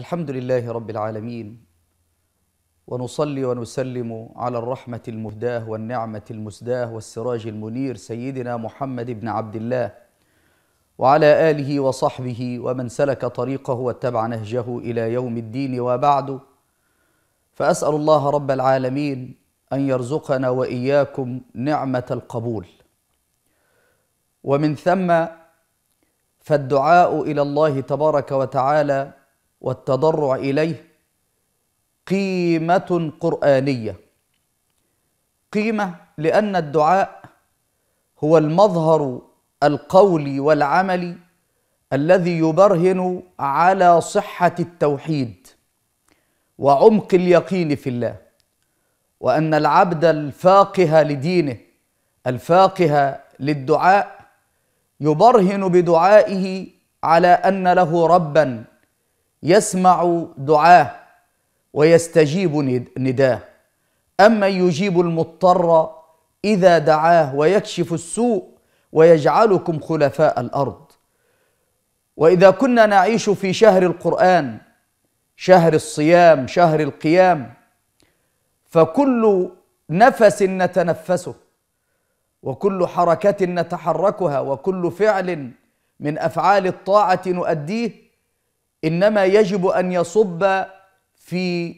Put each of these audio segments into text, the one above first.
الحمد لله رب العالمين ونصلي ونسلم على الرحمة المهداه والنعمة المسداه والسراج المنير سيدنا محمد بن عبد الله وعلى آله وصحبه ومن سلك طريقه واتبع نهجه إلى يوم الدين وبعد فأسأل الله رب العالمين أن يرزقنا وإياكم نعمة القبول ومن ثم فالدعاء إلى الله تبارك وتعالى والتضرع اليه قيمه قرانيه قيمه لان الدعاء هو المظهر القولي والعملي الذي يبرهن على صحه التوحيد وعمق اليقين في الله وان العبد الفاقه لدينه الفاقه للدعاء يبرهن بدعائه على ان له ربا يسمع دعاه ويستجيب نداه اما يجيب المضطر اذا دعاه ويكشف السوء ويجعلكم خلفاء الارض واذا كنا نعيش في شهر القران شهر الصيام شهر القيام فكل نفس نتنفسه وكل حركه نتحركها وكل فعل من افعال الطاعه نؤديه انما يجب ان يصب في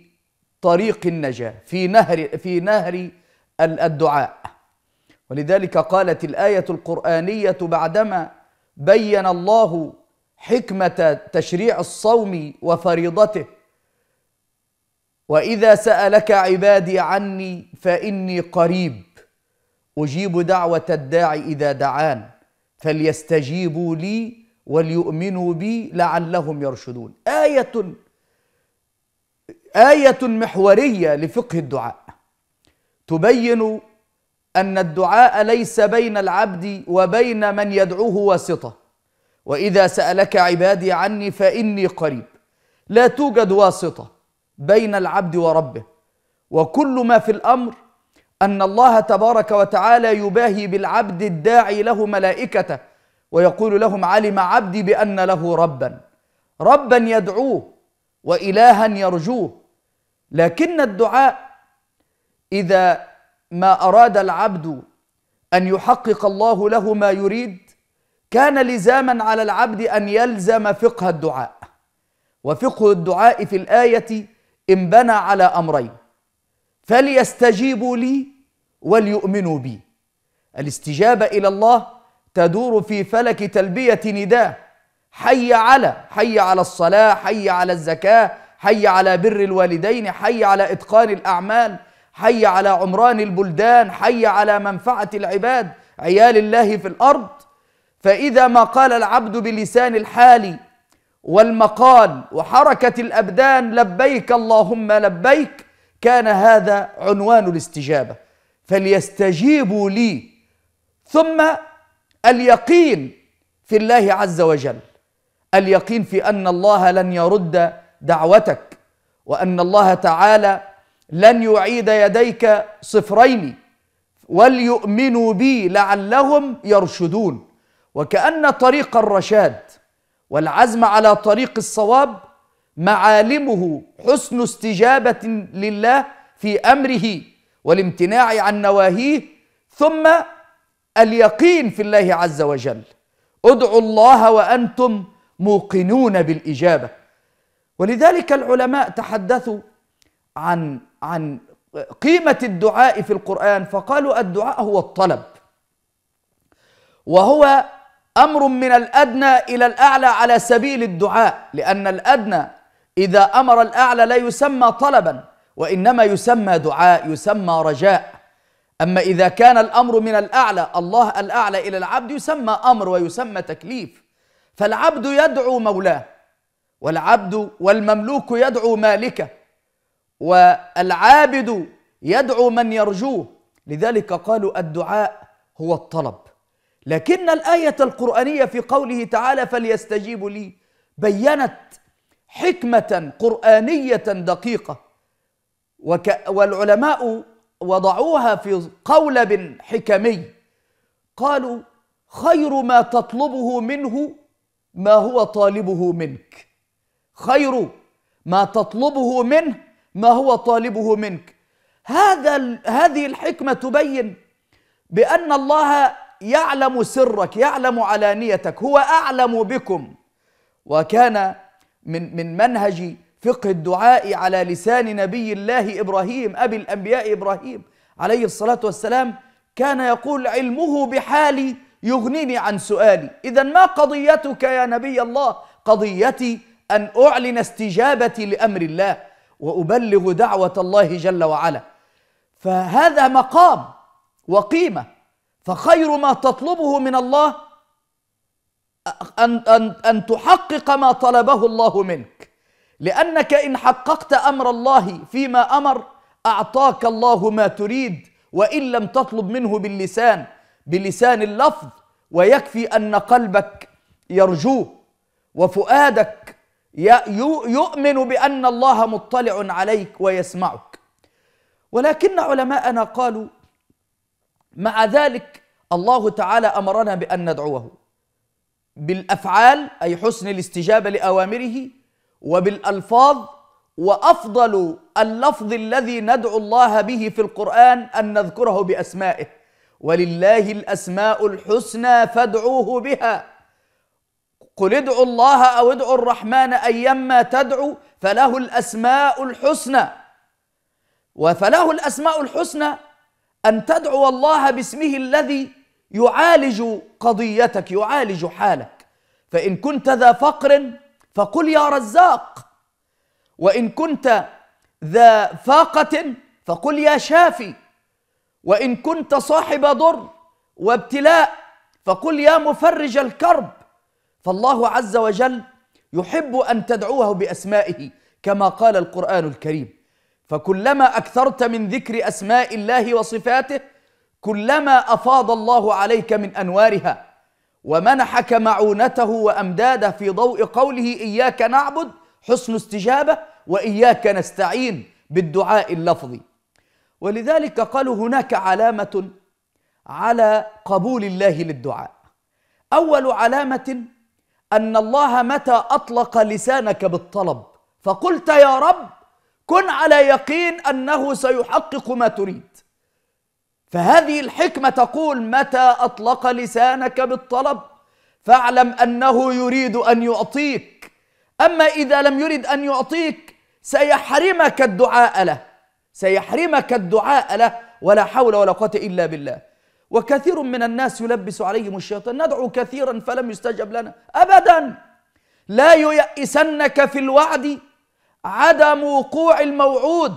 طريق النجاه في نهر في نهر الدعاء ولذلك قالت الايه القرانيه بعدما بين الله حكمه تشريع الصوم وفريضته واذا سالك عبادي عني فاني قريب اجيب دعوه الداع اذا دعان فليستجيبوا لي وليؤمنوا بي لعلهم يرشدون آية آية محورية لفقه الدعاء تبين أن الدعاء ليس بين العبد وبين من يدعوه واسطة وإذا سألك عبادي عني فإني قريب لا توجد واسطة بين العبد وربه وكل ما في الأمر أن الله تبارك وتعالى يباهي بالعبد الداعي له ملائكته ويقول لهم علم عبدي بأن له ربا ربا يدعوه وإلها يرجوه لكن الدعاء إذا ما أراد العبد أن يحقق الله له ما يريد كان لزاما على العبد أن يلزم فقه الدعاء وفقه الدعاء في الآية انبنى على أمرين فليستجيبوا لي وليؤمنوا بي الاستجابة إلى الله تدور في فلك تلبية نداء حي على حي على الصلاة حي على الزكاة حي على بر الوالدين حي على إتقان الأعمال حي على عمران البلدان حي على منفعة العباد عيال الله في الأرض فإذا ما قال العبد بلسان الحال والمقال وحركة الأبدان لبيك اللهم لبيك كان هذا عنوان الاستجابة فليستجيبوا لي ثم اليقين في الله عز وجل اليقين في ان الله لن يرد دعوتك وان الله تعالى لن يعيد يديك صفرين وليؤمنوا بي لعلهم يرشدون وكأن طريق الرشاد والعزم على طريق الصواب معالمه حسن استجابة لله في أمره والامتناع عن نواهيه ثم اليقين في الله عز وجل ادعوا الله وأنتم موقنون بالإجابة ولذلك العلماء تحدثوا عن عن قيمة الدعاء في القرآن فقالوا الدعاء هو الطلب وهو أمر من الأدنى إلى الأعلى على سبيل الدعاء لأن الأدنى إذا أمر الأعلى لا يسمى طلبا وإنما يسمى دعاء يسمى رجاء أما إذا كان الأمر من الأعلى الله الأعلى إلى العبد يسمى أمر ويسمى تكليف فالعبد يدعو مولاه والعبد والمملوك يدعو مالكه والعابد يدعو من يرجوه لذلك قالوا الدعاء هو الطلب لكن الآية القرآنية في قوله تعالى فليستجيبوا لي بينت حكمة قرآنية دقيقة والعلماء وضعوها في قولب حكمي قالوا خير ما تطلبه منه ما هو طالبه منك خير ما تطلبه منه ما هو طالبه منك هذا هذه الحكمه تبين بان الله يعلم سرك يعلم علانيتك هو اعلم بكم وكان من من منهج فقه الدعاء على لسان نبي الله ابراهيم ابي الانبياء ابراهيم عليه الصلاه والسلام كان يقول علمه بحالي يغنيني عن سؤالي اذا ما قضيتك يا نبي الله قضيتي ان اعلن استجابتي لامر الله وابلغ دعوه الله جل وعلا فهذا مقام وقيمه فخير ما تطلبه من الله ان ان ان تحقق ما طلبه الله منك لأنك إن حققت أمر الله فيما أمر أعطاك الله ما تريد وإن لم تطلب منه باللسان بلسان اللفظ ويكفي أن قلبك يرجوه وفؤادك يؤمن بأن الله مطلع عليك ويسمعك ولكن علماءنا قالوا مع ذلك الله تعالى أمرنا بأن ندعوه بالأفعال أي حسن الاستجابة لأوامره وبالألفاظ وأفضل اللفظ الذي ندعو الله به في القرآن أن نذكره بأسمائه ولله الأسماء الحسنى فادعوه بها قل ادعوا الله أو ادعوا الرحمن أيما تدعو فله الأسماء الحسنى وفله الأسماء الحسنى أن تدعو الله باسمه الذي يعالج قضيتك يعالج حالك فإن كنت ذا فقر فقل يا رزاق وإن كنت ذا فاقة فقل يا شافي وإن كنت صاحب ضر وابتلاء فقل يا مفرج الكرب فالله عز وجل يحب أن تدعوه بأسمائه كما قال القرآن الكريم فكلما أكثرت من ذكر أسماء الله وصفاته كلما أفاض الله عليك من أنوارها ومنحك معونته وامداده في ضوء قوله اياك نعبد حسن استجابه واياك نستعين بالدعاء اللفظي ولذلك قالوا هناك علامه على قبول الله للدعاء اول علامه ان الله متى اطلق لسانك بالطلب فقلت يا رب كن على يقين انه سيحقق ما تريد فهذه الحكمة تقول متى أطلق لسانك بالطلب فاعلم أنه يريد أن يعطيك أما إذا لم يرد أن يعطيك سيحرمك الدعاء له سيحرمك الدعاء له ولا حول ولا قوة إلا بالله وكثير من الناس يلبس عليهم الشيطان ندعو كثيرا فلم يستجب لنا أبدا لا ييئسنك في الوعد عدم وقوع الموعود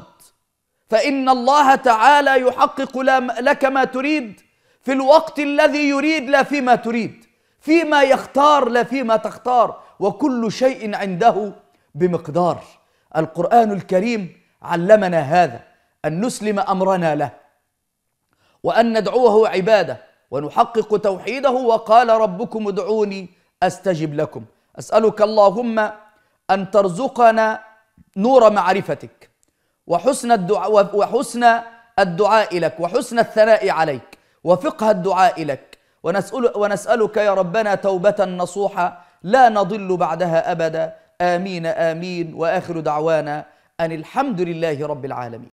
فإن الله تعالى يحقق لك ما تريد في الوقت الذي يريد لا فيما تريد فيما يختار لا فيما تختار وكل شيء عنده بمقدار القرآن الكريم علمنا هذا أن نسلم أمرنا له وأن ندعوه عبادة ونحقق توحيده وقال ربكم ادعوني أستجب لكم أسألك اللهم أن ترزقنا نور معرفتك وحسن الدعاء وحسن الدعاء لك وحسن الثناء عليك وفقه الدعاء لك ونسأل ونسألك يا ربنا توبة نصوحة لا نضل بعدها أبدا آمين آمين وآخر دعوانا أن الحمد لله رب العالمين